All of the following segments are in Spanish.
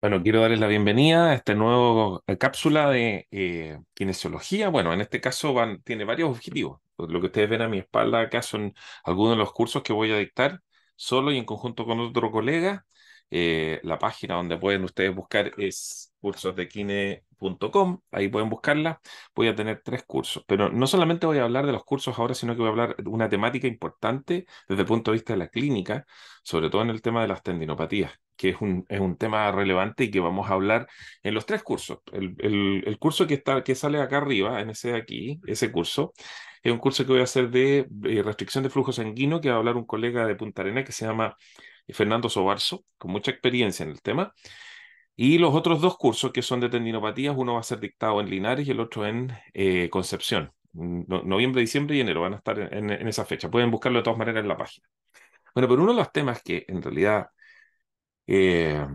Bueno, quiero darles la bienvenida a esta nueva eh, cápsula de eh, kinesiología. Bueno, en este caso van, tiene varios objetivos. Lo que ustedes ven a mi espalda acá son algunos de los cursos que voy a dictar solo y en conjunto con otro colega. Eh, la página donde pueden ustedes buscar es cursosdekine.com ahí pueden buscarla. Voy a tener tres cursos, pero no solamente voy a hablar de los cursos ahora, sino que voy a hablar de una temática importante desde el punto de vista de la clínica, sobre todo en el tema de las tendinopatías que es un, es un tema relevante y que vamos a hablar en los tres cursos. El, curso que, está, que sale acá arriba, en ese de aquí, ese curso, es un curso que voy a hacer de eh, restricción de flujo sanguíneo que va a hablar un colega de Punta Arena que se llama eh, Fernando Sobarzo, con mucha experiencia en el tema. Y los otros dos cursos que son de tendinopatías, uno va a ser dictado en Linares y el otro en eh, Concepción. Mm, noviembre, diciembre y enero van a estar en, en, esa fecha. Pueden buscarlo de todas maneras en la página. Bueno, pero uno de los temas que en realidad eh,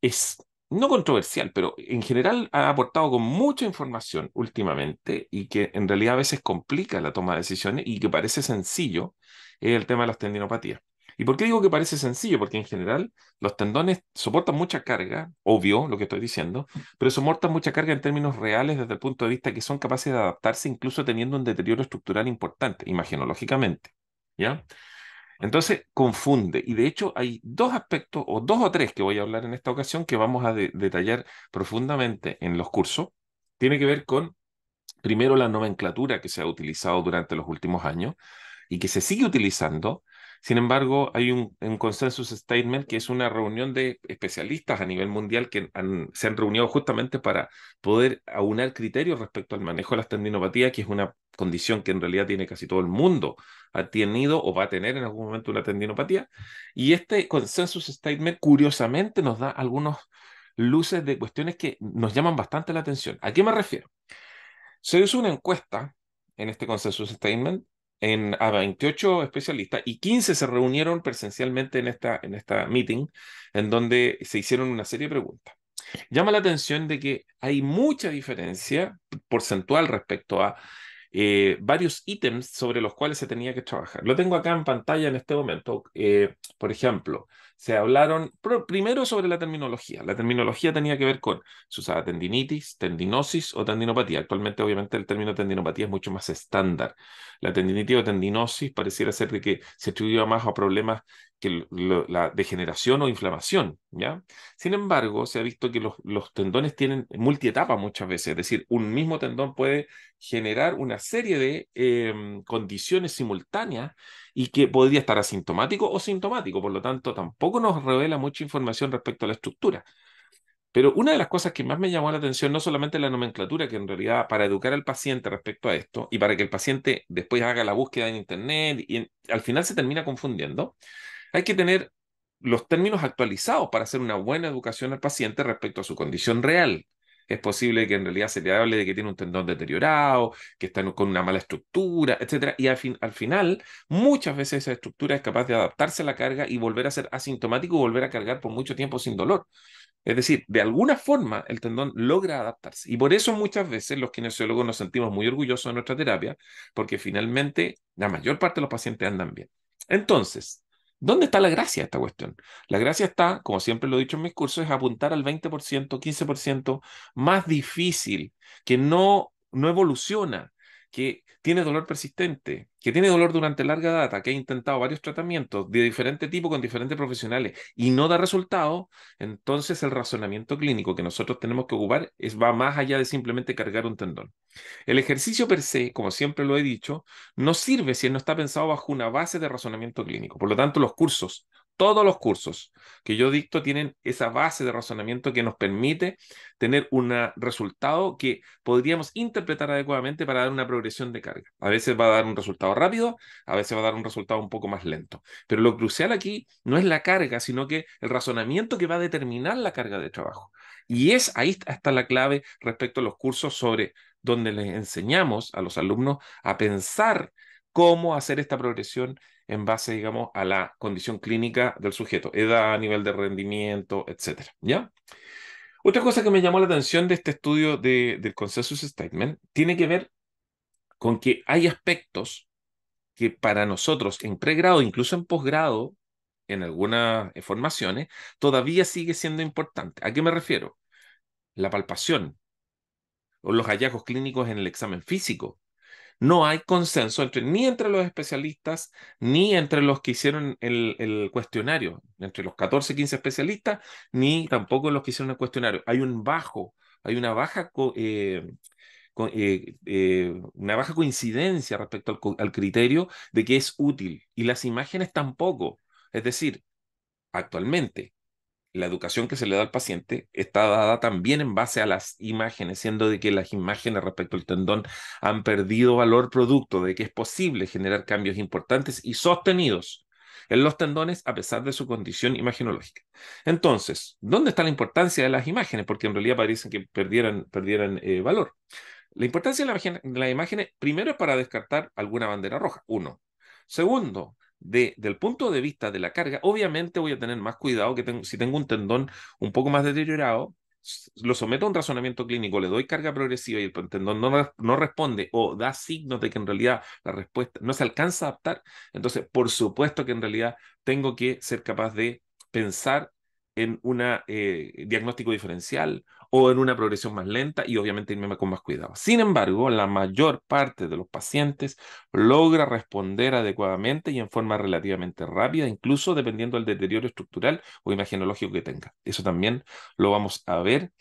es no controversial, pero en general ha aportado con mucha información últimamente y que en realidad a veces complica la toma de decisiones y que parece sencillo, el tema de las tendinopatías. ¿Y por qué digo que parece sencillo? Porque en general los tendones soportan mucha carga, obvio lo que estoy diciendo, pero soportan mucha carga en términos reales desde el punto de vista que son capaces de adaptarse incluso teniendo un deterioro estructural importante, imaginológicamente. ¿Ya? Entonces, confunde. Y de hecho, hay dos aspectos, o dos o tres que voy a hablar en esta ocasión, que vamos a detallar profundamente en los cursos. Tiene que ver con, primero, la nomenclatura que se ha utilizado durante los últimos años y que se sigue utilizando sin embargo, hay un, consensus statement que es una reunión de especialistas a nivel mundial que se han reunido justamente para poder aunar criterios respecto al manejo de las tendinopatías, que es una condición que en realidad tiene casi todo el mundo, ha tenido o va a tener en algún momento una tendinopatía. Y este consensus statement curiosamente nos da algunos luces de cuestiones que nos llaman bastante la atención. ¿A qué me refiero? Se hizo una encuesta en este consensus statement a 28 especialistas y 15 se reunieron presencialmente en esta, en esta meeting, en donde se hicieron una serie de preguntas. Llama la atención de que hay mucha diferencia porcentual respecto a eh, varios ítems sobre los cuales se tenía que trabajar. Lo tengo acá en pantalla en este momento. Eh, por ejemplo, se hablaron primero sobre la terminología. La terminología tenía que ver con, se usaba tendinitis, tendinosis o tendinopatía. Actualmente, obviamente, el término tendinopatía es mucho más estándar. La tendinitis o tendinosis pareciera ser de que se estudió más a problemas que la degeneración o inflamación. ¿ya? Sin embargo, se ha visto que los, tendones tienen multietapa muchas veces, es decir, un mismo tendón puede generar una serie de em, condiciones simultáneas y que podría estar asintomático o sintomático, por lo tanto, tampoco nos revela mucha información respecto a la estructura. Pero una de las cosas que más me llamó la atención, no solamente la nomenclatura, que en realidad para educar al paciente respecto a esto y para que el paciente después haga la búsqueda en Internet y al final se termina confundiendo, hay que tener los términos actualizados para hacer una buena educación al paciente respecto a su condición real. Es posible que en realidad se le hable de que tiene un tendón deteriorado, que está con una mala estructura, etc. Y al, final, muchas veces esa estructura es capaz de adaptarse a la carga y volver a ser asintomático y volver a cargar por mucho tiempo sin dolor. Es decir, de alguna forma el tendón logra adaptarse. Y por eso muchas veces los kinesiólogos nos sentimos muy orgullosos de nuestra terapia, porque finalmente la mayor parte de los pacientes andan bien. Entonces, ¿Dónde está la gracia de esta cuestión? La gracia está, como siempre lo he dicho en mis cursos, es apuntar al 20%, 15% más difícil, que no, no evoluciona, que tiene dolor persistente, que tiene dolor durante larga data, que ha intentado varios tratamientos de diferente tipo con diferentes profesionales y no da resultado, entonces el razonamiento clínico que nosotros tenemos que ocupar va más allá de simplemente cargar un tendón. El ejercicio per se, como siempre lo he dicho, no sirve si no está pensado bajo una base de razonamiento clínico. Por lo tanto, los cursos, todos los cursos que yo dicto tienen esa base de razonamiento que nos permite tener un resultado que podríamos interpretar adecuadamente para dar una progresión de cáncer. A veces va a dar un resultado rápido, a veces va a dar un resultado un poco más lento. Pero lo crucial aquí no es la carga, sino que el razonamiento que va a determinar la carga de trabajo. Y es ahí está la clave respecto a los cursos sobre donde les enseñamos a los alumnos a pensar cómo hacer esta progresión en base, digamos, a la condición clínica del sujeto, edad, nivel de rendimiento, etcétera, ¿ya? Otra cosa que me llamó la atención de este estudio del Consensus Statement tiene que ver con que hay aspectos que para nosotros en pregrado, incluso en posgrado, en algunas formaciones, todavía sigue siendo importante. ¿A qué me refiero? La palpación o los hallazgos clínicos en el examen físico. No hay consenso entre, ni entre los especialistas ni entre los que hicieron el, cuestionario, entre los 14, 15 especialistas, ni tampoco los que hicieron el cuestionario. Hay un bajo, hay una baja eh, eh, eh, una baja coincidencia respecto al, criterio de que es útil y las imágenes tampoco. Es decir, actualmente la educación que se le da al paciente está dada también en base a las imágenes, siendo de que las imágenes respecto al tendón han perdido valor producto, de que es posible generar cambios importantes y sostenidos en los tendones a pesar de su condición imaginológica. Entonces, ¿dónde está la importancia de las imágenes? Porque en realidad parecen que perdieran, eh, valor. La importancia de la, imagen, primero, es para descartar alguna bandera roja, uno. Segundo, de, del punto de vista de la carga, obviamente voy a tener más cuidado que si tengo un tendón un poco más deteriorado, lo someto a un razonamiento clínico, le doy carga progresiva y el tendón no, no responde o da signos de que en realidad la respuesta no se alcanza a adaptar, entonces por supuesto que en realidad tengo que ser capaz de pensar en un eh, diagnóstico diferencial o en una progresión más lenta y obviamente irme con más cuidado. Sin embargo, la mayor parte de los pacientes logra responder adecuadamente y en forma relativamente rápida, incluso dependiendo del deterioro estructural o imaginológico que tenga. Eso también lo vamos a ver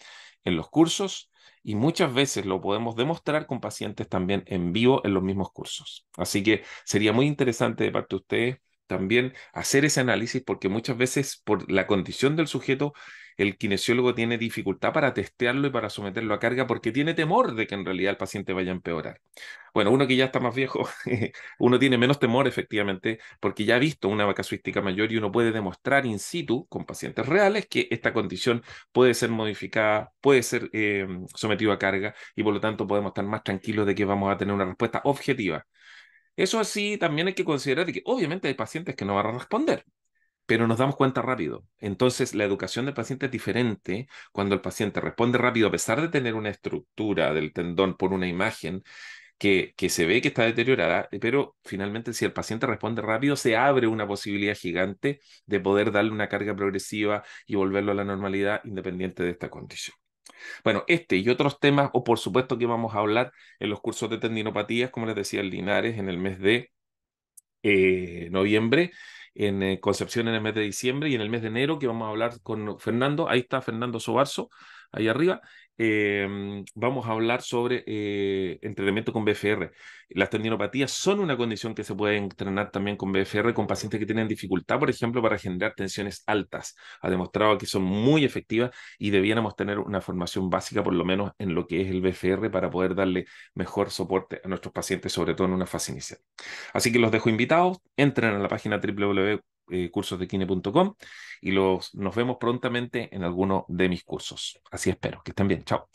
en los cursos y muchas veces lo podemos demostrar con pacientes también en vivo en los mismos cursos. Así que sería muy interesante de parte de ustedes también hacer ese análisis porque muchas veces por la condición del sujeto el kinesiólogo tiene dificultad para testearlo y para someterlo a carga porque tiene temor de que en realidad el paciente vaya a empeorar. Bueno, uno que ya está más viejo, uno tiene menos temor efectivamente porque ya ha visto una suística mayor y uno puede demostrar in situ con pacientes reales que esta condición puede ser modificada, puede ser eh, sometido a carga y por lo tanto podemos estar más tranquilos de que vamos a tener una respuesta objetiva eso así también hay que considerar que obviamente hay pacientes que no van a responder, pero nos damos cuenta rápido. Entonces, la educación del paciente es diferente cuando el paciente responde rápido, a pesar de tener una estructura del tendón por una imagen que, que se ve que está deteriorada, pero finalmente si el paciente responde rápido, se abre una posibilidad gigante de poder darle una carga progresiva y volverlo a la normalidad independiente de esta condición. Bueno, este y otros temas, o por supuesto que vamos a hablar en los cursos de tendinopatías, como les decía, el Linares en el mes de eh, noviembre, en eh, Concepción en el mes de diciembre y en el mes de enero que vamos a hablar con Fernando. Ahí está Fernando Sobarso ahí arriba, Em, vamos a hablar sobre eh, entrenamiento con BFR. Las tendinopatías son una condición que se puede entrenar también con BFR con pacientes que tienen dificultad, por ejemplo, para generar tensiones altas. Ha demostrado que son muy efectivas y debiéramos tener una formación básica, por lo menos en lo que es el BFR, para poder darle mejor soporte a nuestros pacientes, sobre todo en una fase inicial. Así que los dejo invitados, entren a la página www de eh, cursosdequine.com y los, nos vemos prontamente en alguno de mis cursos. Así espero. Que estén bien. Chao.